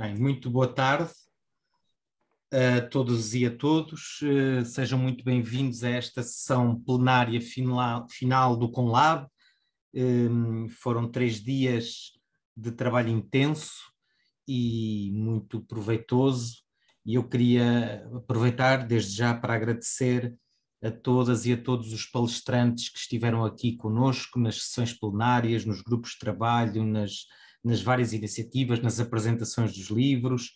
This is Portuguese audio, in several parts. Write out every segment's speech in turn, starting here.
Bem, muito boa tarde a todos e a todos. Eh, sejam muito bem-vindos a esta sessão plenária final do Conlab. Ehm, foram três dias de trabalho intenso e muito proveitoso, e eu queria aproveitar desde já para agradecer a todas e a todos os palestrantes que estiveram aqui conosco nas sessões plenárias, nos grupos de trabalho, nas nas várias iniciativas, nas apresentações dos livros.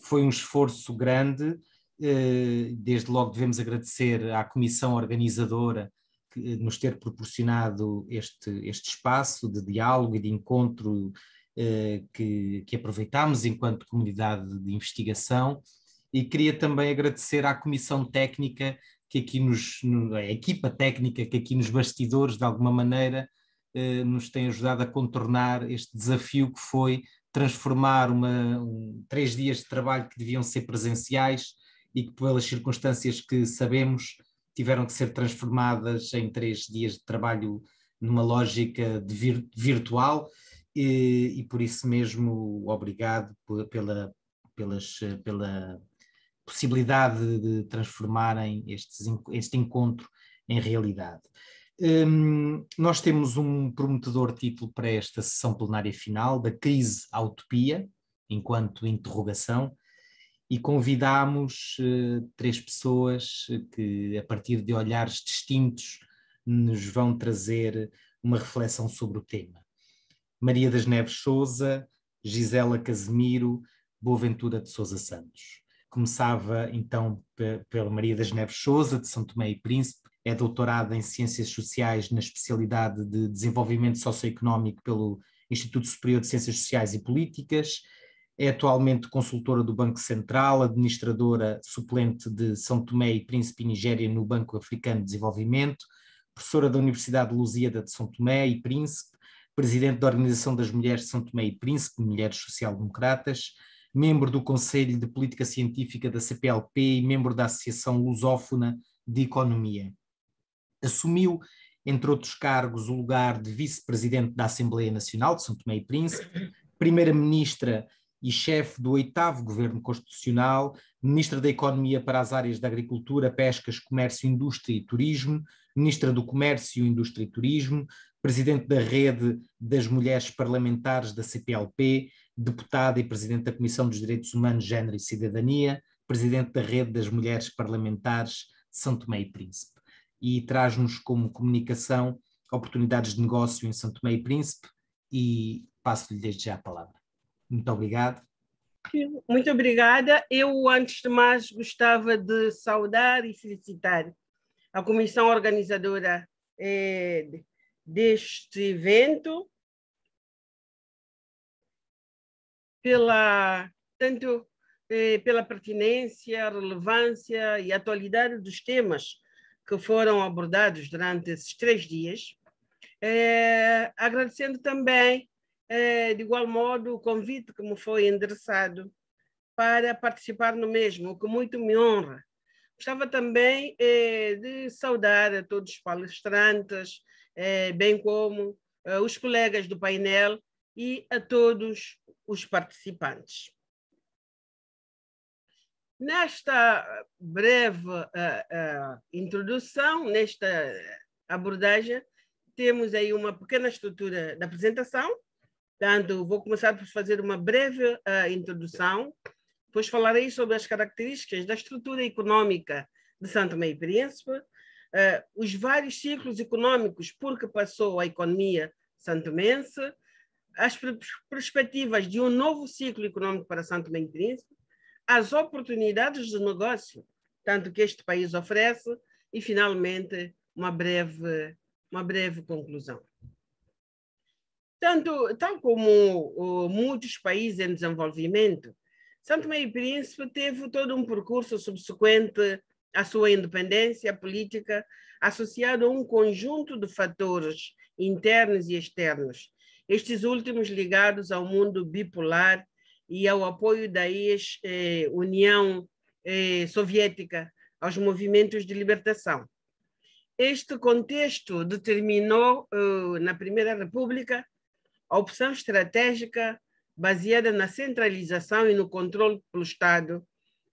Foi um esforço grande. Eh, desde logo devemos agradecer à comissão organizadora que eh, nos ter proporcionado este, este espaço de diálogo e de encontro eh, que, que aproveitámos enquanto comunidade de investigação. E queria também agradecer à comissão técnica que aqui nos, a equipa técnica que aqui nos bastidores, de alguma maneira, eh, nos tem ajudado a contornar este desafio que foi transformar uma, um, três dias de trabalho que deviam ser presenciais e que, pelas circunstâncias que sabemos, tiveram que ser transformadas em três dias de trabalho numa lógica vir, virtual. E, e, por isso mesmo, obrigado pela, pelas, pela possibilidade de transformarem estes, este encontro em realidade. Um, nós temos um prometedor título para esta sessão plenária final, da crise à utopia, enquanto interrogação, e convidámos uh, três pessoas eh, que, a partir de olhares distintos, nos vão trazer uma reflexão sobre o tema. Maria das Neves Souza, Gisela Casemiro, Boaventura de Souza Santos. Começava então pela Maria das Neves Souza, de São Tomé e Príncipe, é doutorada em Ciências Sociais na especialidade de Desenvolvimento Socioeconómico pelo Instituto Superior de Ciências Sociais e Políticas, é atualmente consultora do Banco Central, administradora suplente de São Tomé e Príncipe Nigéria no Banco Africano de Desenvolvimento, professora da Universidade de Lusíada de São Tomé e Príncipe, presidente da Organização das Mulheres de São Tomé e Príncipe, Mulheres Social-Democratas, membro do Conselho de Política Científica da CPLP e membro da Associação Lusófona de Economia. Assumiu, entre outros cargos, o lugar de vice-presidente da Assembleia Nacional de São Tomé e Príncipe, primeira-ministra e chefe do oitavo governo constitucional, ministra da Economia para as áreas da Agricultura, Pescas, Comércio, Indústria e Turismo, ministra do Comércio, Indústria e Turismo, presidente da Rede das Mulheres Parlamentares da CPLP, deputada e presidente da Comissão dos Direitos Humanos, Gênero e Cidadania, presidente da Rede das Mulheres Parlamentares de São Tomé e Príncipe e traz-nos como comunicação oportunidades de negócio em Santo Meio e Príncipe e passo-lhe desde já a palavra. Muito obrigado. Muito obrigada. Eu, antes de mais, gostava de saudar e felicitar a comissão organizadora eh, deste evento pela tanto eh, pela pertinência, relevância e atualidade dos temas que foram abordados durante esses três dias. Eh, agradecendo também, eh, de igual modo, o convite que me foi endereçado para participar no mesmo, o que muito me honra. Gostava também eh, de saudar a todos os palestrantes, bem como os colegas do painel e a todos os participantes. Nesta breve uh, uh, introdução, nesta abordagem, temos aí uma pequena estrutura da apresentação. Portanto, vou começar por fazer uma breve uh, introdução, depois falarei sobre as características da estrutura econômica de Santo Meio Príncipe, os vários ciclos econômicos por que passou a economia santomense, as perspectivas de um novo ciclo econômico para Santo Meio Príncipe, as oportunidades de negócio, tanto que este país oferece, e finalmente uma breve, uma breve conclusão. Tanto, tal como uh, muitos países em desenvolvimento, Santo Meio e Príncipe teve todo um percurso subsequente à sua independência política, associado a um conjunto de fatores internos e externos, estes últimos ligados ao mundo bipolar e ao apoio da ex-União eh, Soviética aos movimentos de libertação. Este contexto determinou, eh, na Primeira República, a opção estratégica baseada na centralização e no controle pelo Estado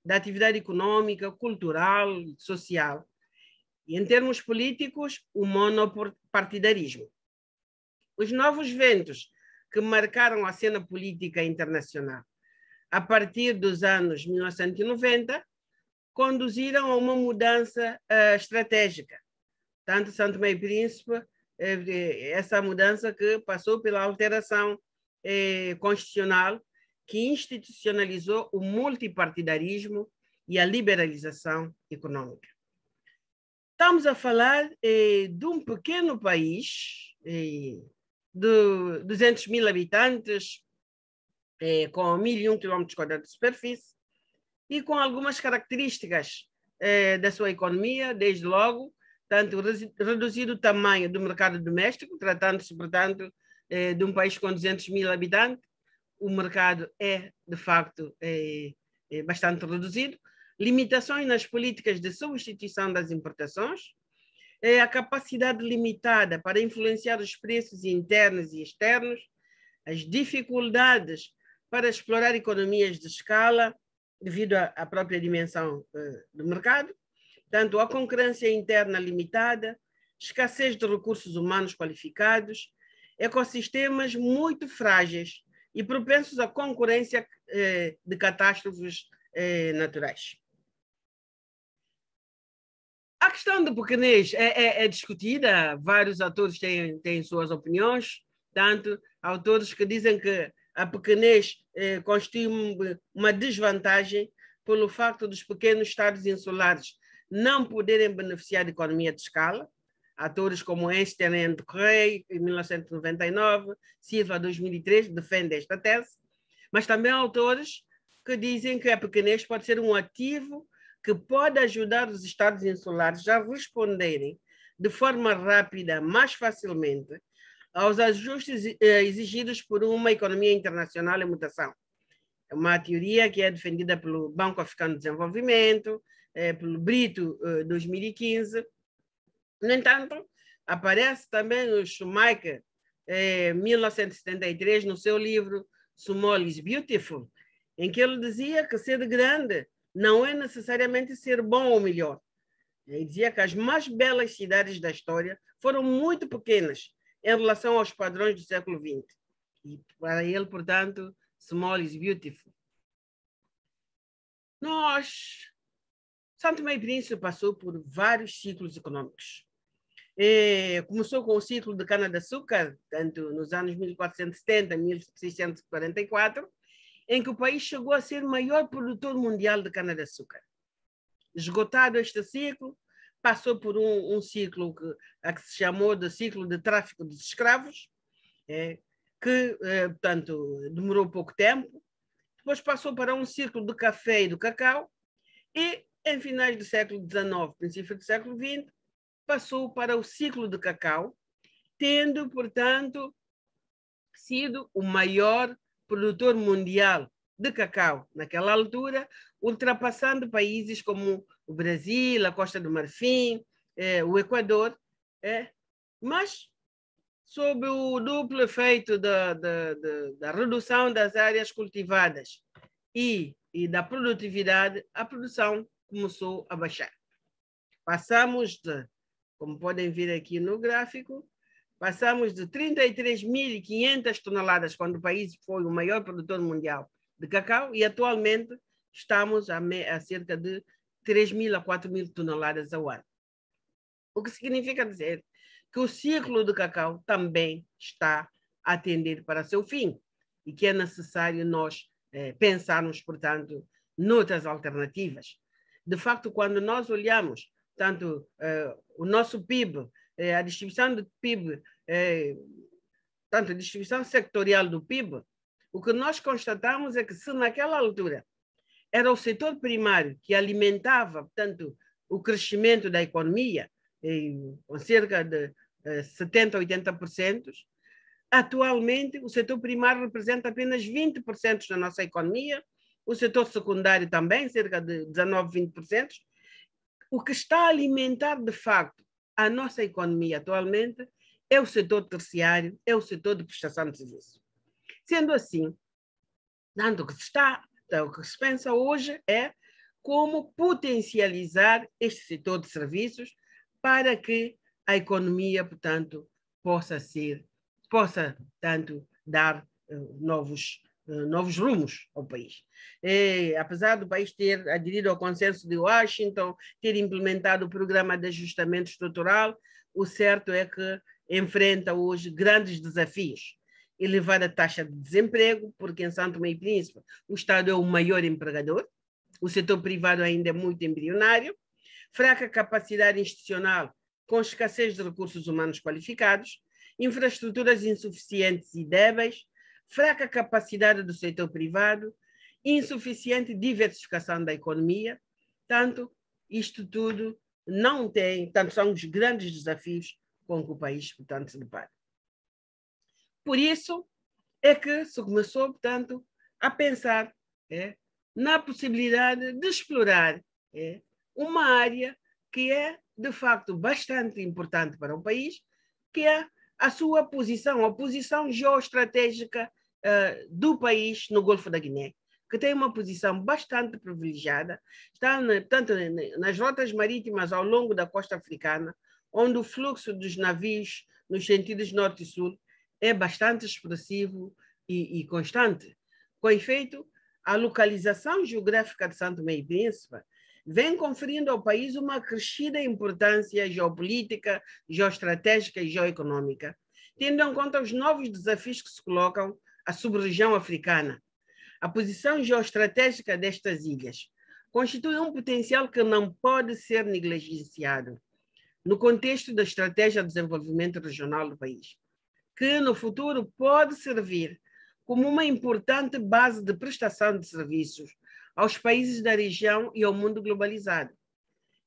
da atividade econômica, cultural e social. E, em termos políticos, o monopartidarismo. Os novos ventos que marcaram a cena política internacional. A partir dos anos 1990, conduziram a uma mudança uh, estratégica. Tanto Santo Meio Príncipe, eh, essa mudança que passou pela alteração eh, constitucional, que institucionalizou o multipartidarismo e a liberalização econômica. Estamos a falar eh, de um pequeno país, eh, de 200 mil habitantes, eh, com 1.001 km de superfície e com algumas características é, da sua economia, desde logo, tanto reduzido o tamanho do mercado doméstico, tratando-se, portanto, é, de um país com 200 mil habitantes, o mercado é, de facto, é, é bastante reduzido, limitações nas políticas de substituição das importações, é a capacidade limitada para influenciar os preços internos e externos, as dificuldades para explorar economias de escala devido à própria dimensão eh, do mercado, tanto a concorrência interna limitada, escassez de recursos humanos qualificados, ecossistemas muito frágeis e propensos à concorrência eh, de catástrofes eh, naturais a questão do pequenez é, é, é, discutida, vários autores têm, têm suas opiniões, tanto autores que dizem que a pequenez eh, constitui uma desvantagem pelo facto dos pequenos estados insulares não poderem beneficiar de economia de escala. Autores como Einstein e Correia, em 1999, Silva, 2003, defendem esta tese, mas também autores que dizem que a pequenez pode ser um ativo que pode ajudar os estados insulares a responderem de forma rápida, mais facilmente, aos ajustes eh, exigidos por uma economia internacional em mutação. É uma teoria que é defendida pelo Banco Africano de Desenvolvimento, eh, pelo Brito, 2015. Eh, no entanto, aparece também o Schumacher, 1973, no seu livro is Beautiful, em que ele dizia que ser grande não é necessariamente ser bom ou melhor. Ele dizia que as mais belas cidades da história foram muito pequenas em relação aos padrões do século XX. E para ele, portanto, small is beautiful. Nós, Santo Meio Príncipe passou por vários ciclos econômicos. E começou com o ciclo de cana-de-açúcar, tanto nos anos 1470 e 1644, em que o país chegou a ser o maior produtor mundial de cana-de-açúcar. Esgotado este ciclo, passou por um, um ciclo que, a que se chamou de ciclo de tráfico de escravos, é, que, é, portanto, demorou pouco tempo. Depois passou para um ciclo do café e do cacau e, em finais do século XIX, princípio do século XX, passou para o ciclo de cacau, tendo, portanto, sido o maior produtor mundial de cacau naquela altura, ultrapassando países como o Brasil, a Costa do Marfim, eh, o Equador, eh, mas sob o duplo efeito da, da, da, da redução das áreas cultivadas e, e, da produtividade, a produção começou a baixar. Passamos de, como podem ver aqui no gráfico, Passamos de 33.500 toneladas, quando o país foi o maior produtor mundial de cacau, e atualmente estamos a, me, a cerca de 3.000 a 4.000 toneladas ao ano. O que significa dizer que o ciclo do cacau também está a tender para seu fim e que é necessário nós eh, pensarmos, portanto, noutras alternativas. De facto, quando nós olhamos tanto eh, o nosso PIB eh, a distribuição do PIB, eh, tanto a distribuição sectorial do PIB, o que nós constatamos é que se naquela altura era o setor primário que alimentava, portanto, o crescimento da economia, em, eh, com cerca de 70%, 80%, atualmente o setor primário representa apenas 20% da nossa economia, o setor secundário também, cerca de 19%, 20%, o que está a alimentar, de facto, a nossa economia atualmente é o setor terciário, é o setor de prestação de serviço. Sendo assim, tanto que se está, o que se pensa hoje é como potencializar este setor de serviços para que a economia, portanto, possa ser, possa tanto dar uh, novos eh, novos rumos ao país. E, é, apesar do país ter aderido ao consenso de Washington, ter implementado o programa de ajustamento estrutural, o certo é que enfrenta hoje grandes desafios. Elevada taxa de desemprego, porque em Santo Meio Príncipe o Estado é o maior empregador, o setor privado ainda é muito embrionário, fraca capacidade institucional com escassez de recursos humanos qualificados, infraestruturas insuficientes e débeis, fraca capacidade do setor privado, insuficiente diversificação da economia. Tanto isto tudo não tem, tanto são os grandes desafios com que o país, portanto, se depara. Por isso é que se começou, portanto, a pensar é, na possibilidade de explorar é, uma área que é, de facto, bastante importante para o país, que é a sua posição, a posição geoestratégica eh, do país no Golfo da Guiné, que tem uma posição bastante privilegiada, está tanto nas rotas marítimas ao longo da costa africana, onde o fluxo dos navios nos sentidos norte e sul é bastante expressivo e, e constante. Com efeito, a localização geográfica de Santo Meio e Príncipe vem conferindo ao país uma crescida importância geopolítica, geoestratégica e geoeconômica, tendo em conta os novos desafios que se colocam a sub-região africana. A posição geoestratégica destas ilhas constitui um potencial que não pode ser negligenciado no contexto da estratégia de desenvolvimento regional do país, que no futuro pode servir como uma importante base de prestação de serviços aos países da região e ao mundo globalizado.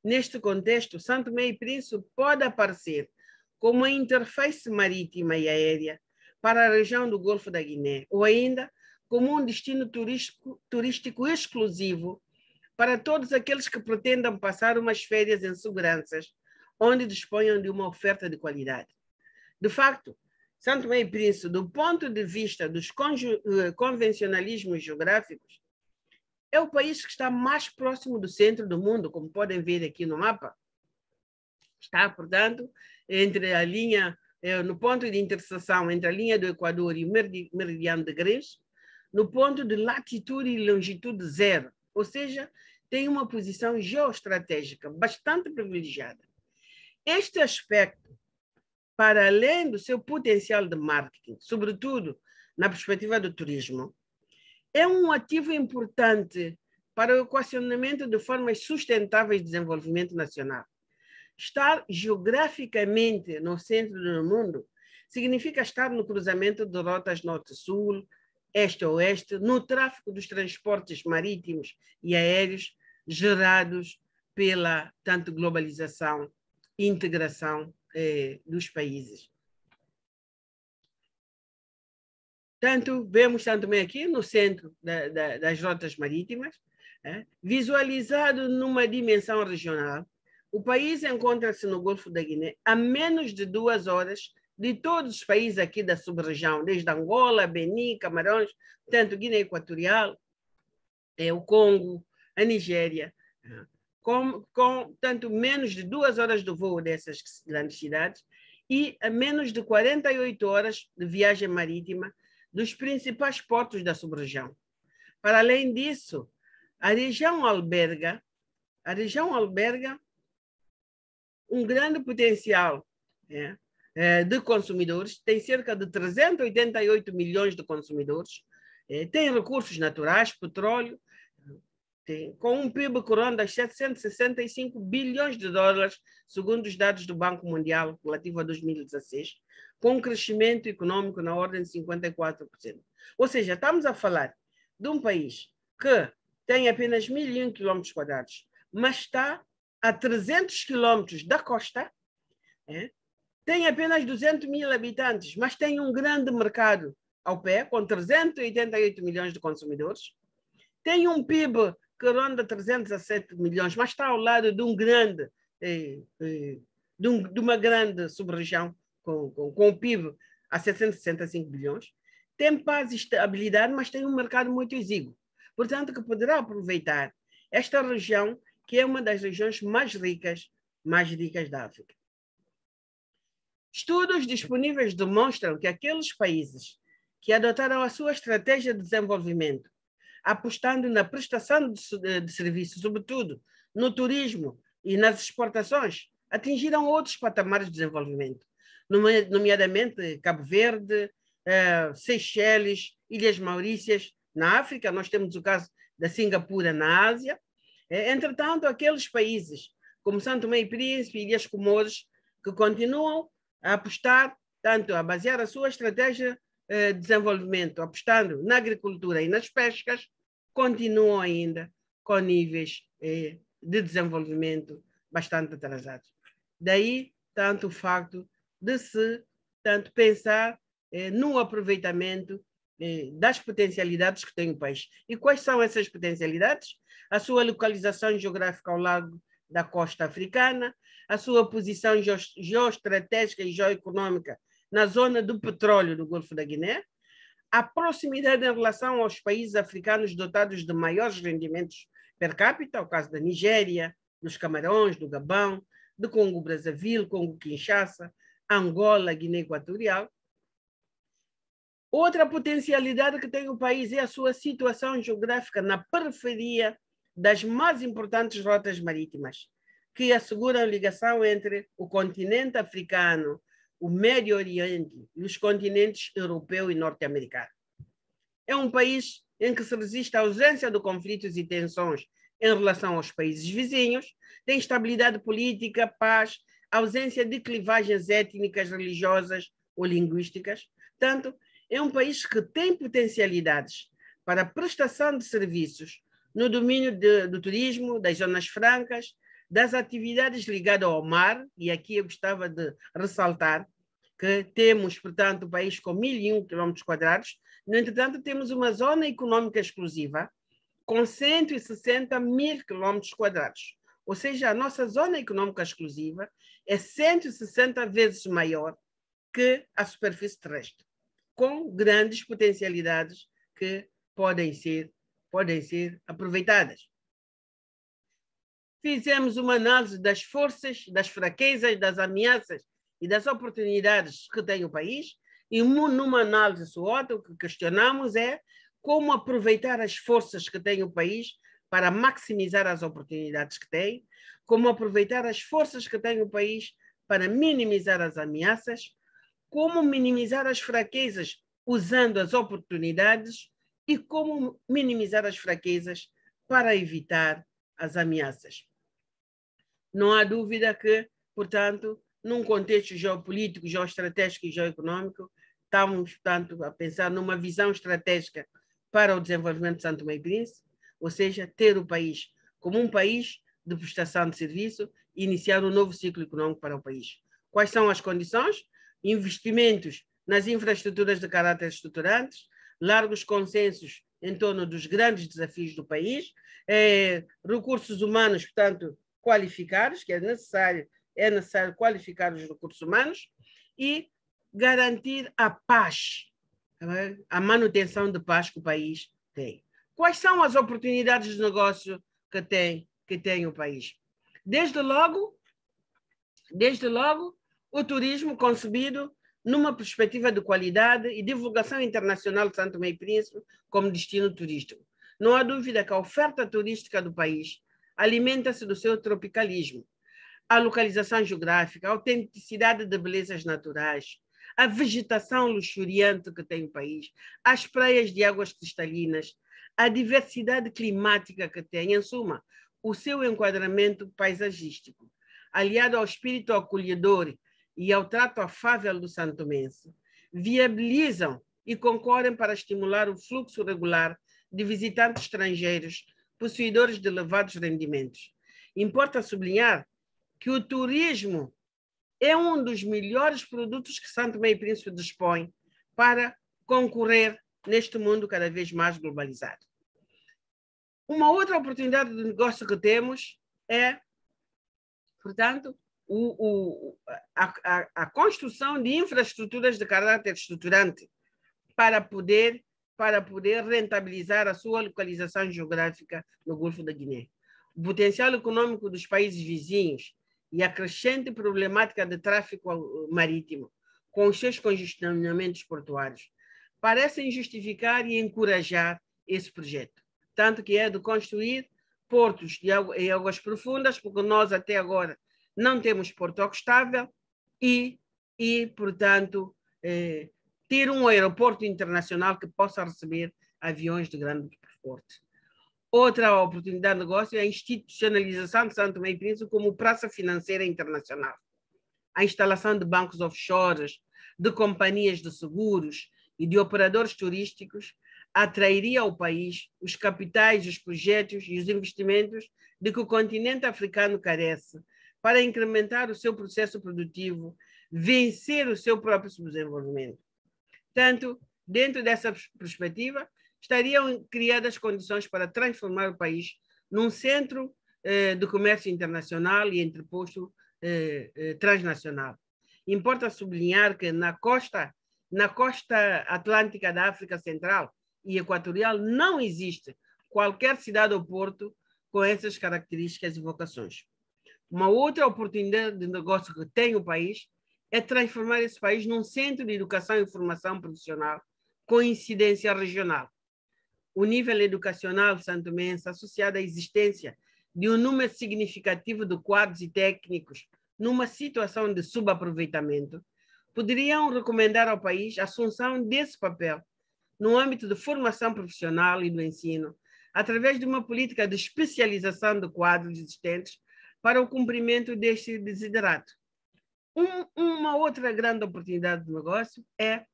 Neste contexto, Santo Meio e Príncipe pode aparecer como a interface marítima e aérea para a região do Golfo da Guiné, ou ainda como um destino turístico, turístico exclusivo para todos aqueles que pretendam passar umas férias em seguranças, onde disponham de uma oferta de qualidade. De facto, Santo Tomé e Príncipe, do ponto de vista dos eh, convencionalismos geográficos, é o país que está mais próximo do centro do mundo, como podem ver aqui no mapa. Está, portanto, entre a linha eh, no ponto de interseção entre a linha do Equador e o meridiano de Greenwich, no ponto de latitude e longitude zero, ou seja, tem uma posição geoestratégica bastante privilegiada. Este aspecto, para além do seu potencial de marketing, sobretudo na perspectiva do turismo, é um ativo importante para o equacionamento de formas sustentáveis de desenvolvimento nacional. Estar geograficamente no centro do mundo significa estar no cruzamento de rotas norte-sul, este-oeste, no tráfego dos transportes marítimos e aéreos gerados pela tanto globalização e integração eh, dos países. Tanto vemos também aqui no centro da, da, das rotas marítimas, eh, visualizado numa dimensão regional, o país encontra-se no Golfo da Guiné a menos de duas horas de todos os países aqui da sub-região, desde Angola, Benin, Camarões, tanto Guiné Equatorial, é, o Congo, a Nigéria, é, com, com tanto menos de duas horas de voo dessas grandes cidades e a menos de 48 horas de viagem marítima dos principais portos da sub-região. Para além disso, a região alberga, a região alberga um grande potencial é, é, de consumidores, tem cerca de 388 milhões de consumidores, é, tem recursos naturais, petróleo, tem, com um PIB coronado a 765 bilhões de dólares, segundo os dados do Banco Mundial relativo a 2016, com um crescimento econômico na ordem de 54%. Ou seja, estamos a falar de um país que tem apenas 1.001 quilômetros quadrados, mas está a 300 quilômetros da costa, é, tem apenas 200 mil habitantes, mas tem um grande mercado ao pé, com 388 milhões de consumidores. Tem um PIB que ronda 307 milhões, mas está ao lado de um grande, é, é, de, um, de, uma grande sub-região com, com, com um PIB a 765 bilhões. Tem paz e estabilidade, mas tem um mercado muito exíguo. Portanto, que poderá aproveitar esta região que é uma das regiões mais ricas, mais ricas da África. Estudos disponíveis demonstram que aqueles países que adotaram a sua estratégia de desenvolvimento, apostando na prestação de, eh, serviços, sobretudo no turismo e nas exportações, atingiram outros patamares de desenvolvimento, nomeadamente Cabo Verde, eh, Seychelles, Ilhas Maurícias, na África, nós temos o caso da Singapura na Ásia, é, entretanto, aqueles países, como Santo Tomé e Príncipe e Ilhas Comores, que continuam a apostar, tanto a basear a sua estratégia eh, de desenvolvimento, apostando na agricultura e nas pescas, continuam ainda com níveis eh, de desenvolvimento bastante atrasados. Daí, tanto o facto de se tanto pensar eh, no aproveitamento eh, das potencialidades que tem o país. E quais são essas potencialidades? A sua localização geográfica ao lado da costa africana, a sua posição geoestratégica e geoeconômica na zona do petróleo do Golfo da Guiné, a proximidade em relação aos países africanos dotados de maiores rendimentos per capita, o caso da Nigéria, dos Camarões, do Gabão, do Congo-Brazzaville, Congo-Kinshasa, Angola, Guiné Equatorial, Outra potencialidade que tem o país é a sua situação geográfica na periferia das mais importantes rotas marítimas, que asseguram ligação entre o continente africano, o Médio Oriente e os continentes europeu e norte-americano. É um país em que se resiste à ausência de conflitos e tensões em relação aos países vizinhos, tem estabilidade política, paz, ausência de clivagens étnicas, religiosas ou linguísticas, tanto é um país que tem potencialidades para a prestação de serviços no domínio de, do turismo, das zonas francas, das atividades ligadas ao mar, e aqui eu gostava de ressaltar que temos, portanto, um país com 1.001 km quadrados, no entretanto, temos uma zona econômica exclusiva com 160 mil km quadrados. Ou seja, a nossa zona econômica exclusiva é 160 vezes maior que a superfície terrestre com grandes potencialidades que podem ser, podem ser aproveitadas. Fizemos uma análise das forças, das fraquezas, das ameaças e das oportunidades que tem o país, e numa análise SWOT, o que questionamos é como aproveitar as forças que tem o país para maximizar as oportunidades que tem, como aproveitar as forças que tem o país para minimizar as ameaças como minimizar as fraquezas usando as oportunidades e como minimizar as fraquezas para evitar as ameaças. Não há dúvida que, portanto, num contexto geopolítico, geoestratégico e geoeconômico, estamos, portanto, a pensar numa visão estratégica para o desenvolvimento de Santo Meio Príncipe, ou seja, ter o país como um país de prestação de serviço e iniciar um novo ciclo econômico para o país. Quais são as condições? investimentos nas infraestruturas de caráter estruturantes, largos consensos em torno dos grandes desafios do país, eh, recursos humanos, portanto, qualificados, que é necessário, é necessário qualificar os recursos humanos e garantir a paz, tá a manutenção de paz que o país tem. Quais são as oportunidades de negócio que tem, que tem o país? Desde logo, desde logo, o turismo concebido numa perspectiva de qualidade e divulgação internacional de Santo Meio Príncipe como destino turístico. Não há dúvida que a oferta turística do país alimenta-se do seu tropicalismo, a localização geográfica, a autenticidade de belezas naturais, a vegetação luxuriante que tem o país, as praias de águas cristalinas, a diversidade climática que tem, em suma, o seu enquadramento paisagístico, aliado ao espírito acolhedor e ao trato afável do santo menso, viabilizam e concorrem para estimular o fluxo regular de visitantes estrangeiros possuidores de elevados rendimentos. Importa sublinhar que o turismo é um dos melhores produtos que Santo Meio Príncipe dispõe para concorrer neste mundo cada vez mais globalizado. Uma outra oportunidade de negócio que temos é, portanto, o, o, a, a, a, construção de infraestruturas de caráter estruturante para poder, para poder rentabilizar a sua localização geográfica no Golfo da Guiné. O potencial econômico dos países vizinhos e a crescente problemática de tráfico marítimo, com os seus congestionamentos portuários, parecem justificar e encorajar esse projeto. Tanto que é de construir portos de águas profundas, porque nós até agora não temos porto estável e, e portanto, eh, ter um aeroporto internacional que possa receber aviões de grande porte. Outra oportunidade de negócio é a institucionalização de Santo Meio Príncipe como praça financeira internacional. A instalação de bancos offshores, de companhias de seguros e de operadores turísticos atrairia ao país os capitais, os projetos e os investimentos de que o continente africano carece para incrementar o seu processo produtivo, vencer o seu próprio desenvolvimento. Tanto, dentro dessa perspectiva, estariam criadas condições para transformar o país num centro eh, do comércio internacional e entreposto eh, eh, transnacional. Importa sublinhar que na costa, na costa atlântica da África Central e Equatorial não existe qualquer cidade ou porto com essas características e vocações. Uma outra oportunidade de negócio que tem o país é transformar esse país num centro de educação e formação profissional com incidência regional. O nível educacional Santo santomense, associado à existência de um número significativo de quadros e técnicos numa situação de subaproveitamento, poderiam recomendar ao país a assunção desse papel no âmbito da formação profissional e do ensino, através de uma política de especialização de quadros existentes para o cumprimento deste desiderato. Um, uma outra grande oportunidade de negócio é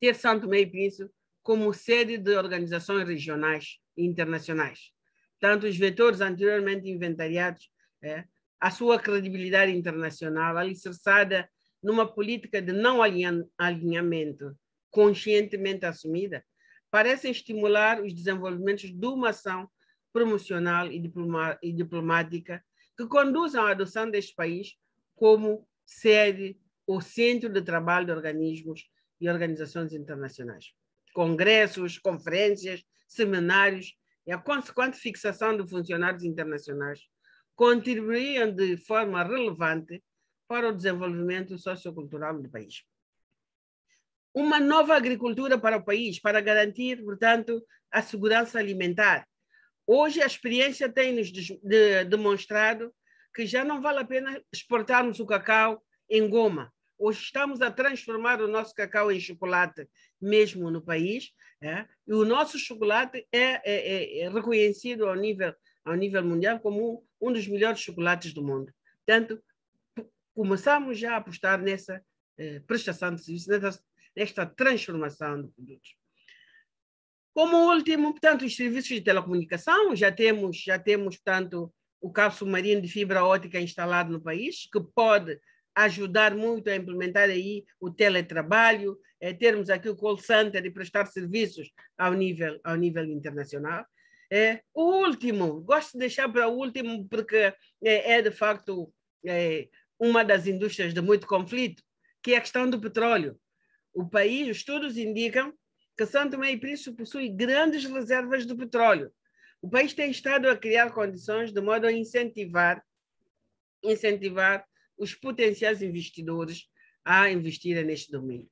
ter Santo Meio e Príncipe como sede de organizações regionais e internacionais. Tanto os vetores anteriormente inventariados, é, a sua credibilidade internacional, alicerçada numa política de não alinhamento conscientemente assumida, parecem estimular os desenvolvimentos de uma ação promocional e, diploma, e diplomática que conduzam à adoção deste país como sede ou centro de trabalho de organismos e organizações internacionais. Congressos, conferências, seminários e a consequente fixação de funcionários internacionais contribuíam de forma relevante para o desenvolvimento sociocultural do país. Uma nova agricultura para o país, para garantir, portanto, a segurança alimentar, Hoje a experiência tem nos de, de, demonstrado que já não vale a pena exportarmos o cacau em goma. Hoje estamos a transformar o nosso cacau em chocolate, mesmo no país. É? E o nosso chocolate é, é, é, é reconhecido ao nível, ao nível mundial como um, um dos melhores chocolates do mundo. Portanto, começamos já a apostar nessa eh, prestação de serviço, nessa, nesta transformação de produtos. Como último, portanto, os serviços de telecomunicação, já temos, já temos, portanto, o cabo submarino de fibra ótica instalado no país, que pode ajudar muito a implementar aí o teletrabalho, é, termos aqui o call center e prestar serviços ao nível, ao nível internacional. É, o último, gosto de deixar para o último, porque é, é de facto é, uma das indústrias de muito conflito, que é a questão do petróleo. O país, os estudos indicam que São Tomé e Príncipe possui grandes reservas de petróleo. O país tem estado a criar condições de modo a incentivar, incentivar os potenciais investidores a investirem neste domínio.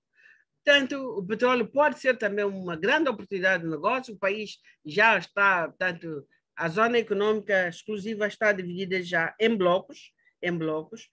Portanto, o petróleo pode ser também uma grande oportunidade de negócio. O país já está, a zona econômica exclusiva está dividida já em blocos, em blocos.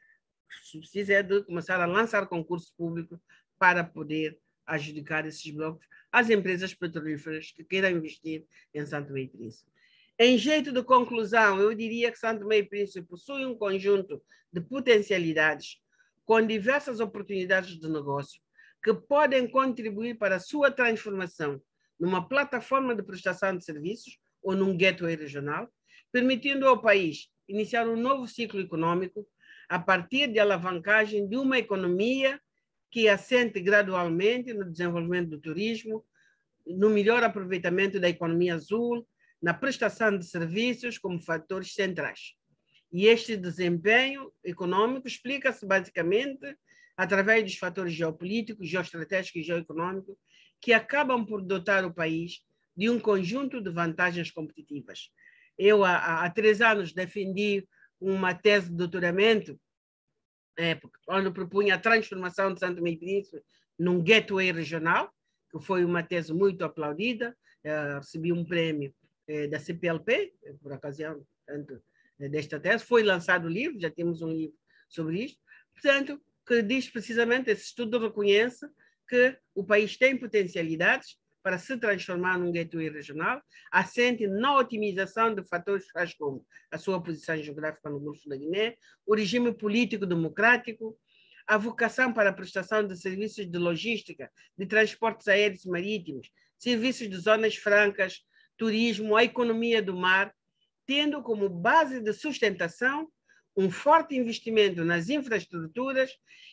Se precisa é de começar a lançar concurso público para poder adjudicar esses blocos às empresas petrolíferas que queiram investir em Santo Meio Príncipe. Em jeito de conclusão, eu diria que Santo Meio Príncipe possui um conjunto de potencialidades com diversas oportunidades de negócio que podem contribuir para a sua transformação numa plataforma de prestação de serviços ou num gateway regional, permitindo ao país iniciar um novo ciclo econômico a partir de alavancagem de uma economia que assente gradualmente no desenvolvimento do turismo, no melhor aproveitamento da economia azul, na prestação de serviços como fatores centrais. E este desempenho econômico explica-se basicamente através dos fatores geopolíticos, geoestratégicos e geoeconômicos que acabam por dotar o país de um conjunto de vantagens competitivas. Eu, há, há três anos, defendi uma tese de doutoramento época, onde propunha a transformação de Santo Meio Príncipe num gateway regional, que foi uma tese muito aplaudida, eh, recebi um prémio eh, da CPLP, eh, por ocasião portanto, desta tese, foi lançado o livro, já temos um livro sobre isto, portanto, que diz precisamente, esse estudo reconhece que o país tem potencialidades para se transformar num gateway regional, assente na otimização de fatores tais como a sua posição geográfica no Golfo da Guiné, o regime político democrático, a vocação para a prestação de serviços de logística, de transportes aéreos e marítimos, serviços de zonas francas, turismo, a economia do mar, tendo como base de sustentação um forte investimento nas infraestruturas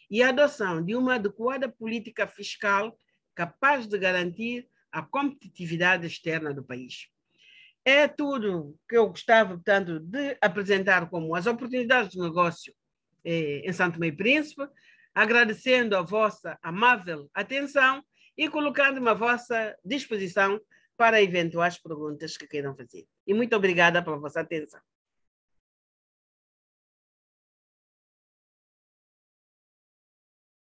e a adoção de uma adequada política fiscal capaz de garantir à competitividade externa do país. É tudo que eu gostava, portanto, de apresentar como as oportunidades de negócio eh, em Santo Meio Príncipe, agradecendo a vossa amável atenção e colocando-me à vossa disposição para eventuais perguntas que queiram fazer. E muito obrigada pela vossa atenção.